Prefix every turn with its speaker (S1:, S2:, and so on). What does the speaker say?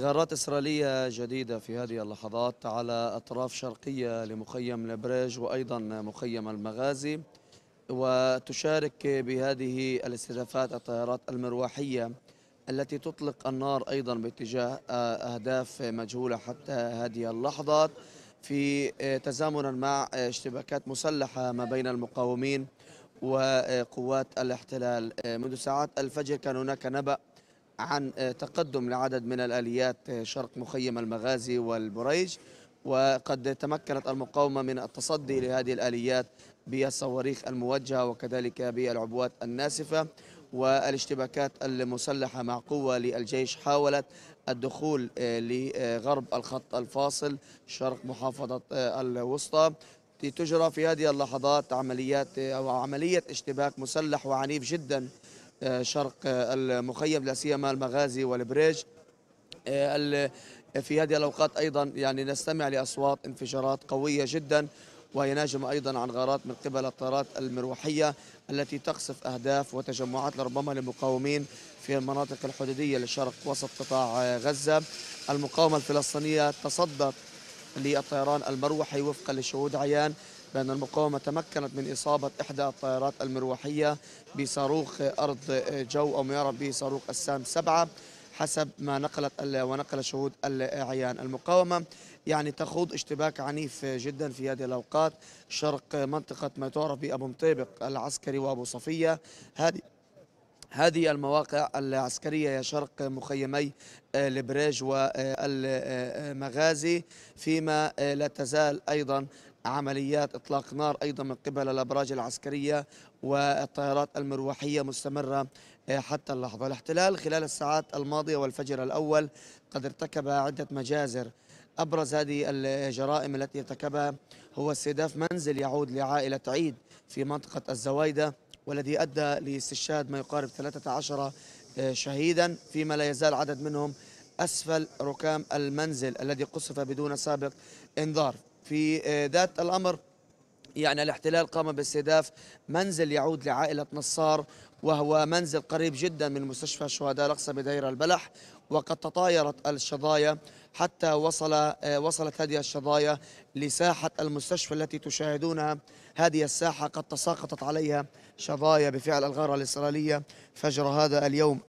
S1: غارات إسرائيلية جديدة في هذه اللحظات على أطراف شرقية لمخيم لبريج وأيضا مخيم المغازي وتشارك بهذه الاستهدافات الطائرات المروحية التي تطلق النار أيضا باتجاه آه، أهداف مجهولة حتى هذه اللحظات في آه، تزامنا مع اشتباكات مسلحة ما بين المقاومين وقوات الاحتلال آه، منذ ساعات الفجر كان هناك نبأ عن آه، تقدم لعدد من الآليات آه، شرق مخيم المغازي والبريج وقد تمكنت المقاومة من التصدي لهذه الآليات بالصواريخ الموجهة وكذلك بالعبوات الناسفة والاشتباكات المسلحة مع قوة للجيش حاولت الدخول آه، لغرب الخط الفاصل شرق محافظة الوسطى تجرى في هذه اللحظات عمليات أو عملية اشتباك مسلح وعنيف جداً شرق المخيم لا سيما المغازي والبريج آه، في هذه الاوقات ايضا يعني نستمع لاصوات انفجارات قويه جدا وهي ناجمه ايضا عن غارات من قبل الطائرات المروحيه التي تقصف اهداف وتجمعات لربما للمقاومين في المناطق الحدوديه لشرق وسط قطاع غزه المقاومه الفلسطينيه تصدت للطيران المروحي وفقا لشهود عيان بأن المقاومة تمكنت من إصابة إحدى الطائرات المروحية بصاروخ أرض جو أو ما يعرف بصاروخ السام 7 حسب ما نقلت ونقل شهود العيان المقاومة يعني تخوض اشتباك عنيف جدا في هذه الأوقات شرق منطقة ما تعرف بأبو مطيبق العسكري وأبو صفية هذه هذه المواقع العسكرية يا شرق مخيمي البريج آه، والمغازي فيما آه، لا تزال أيضا عمليات إطلاق نار أيضا من قبل الأبراج العسكرية والطائرات المروحية مستمرة آه، حتى اللحظة الاحتلال خلال الساعات الماضية والفجر الأول قد ارتكب عدة مجازر أبرز هذه الجرائم التي ارتكبها هو استهداف منزل يعود لعائلة عيد في منطقة الزوايدة والذي أدى لاستشهاد ما يقارب 13 آه، شهيدا فيما لا يزال عدد منهم أسفل ركام المنزل الذي قصف بدون سابق انذار في آه، ذات الأمر يعني الاحتلال قام باستهداف منزل يعود لعائلة نصار وهو منزل قريب جدا من مستشفى الشهداء الأقصى بدير البلح وقد تطايرت الشظايا حتى وصل آه، وصلت هذه الشظايا لساحة المستشفى التي تشاهدونها هذه الساحة قد تساقطت عليها شظايا بفعل الغارة الإسرائيلية فجر هذا اليوم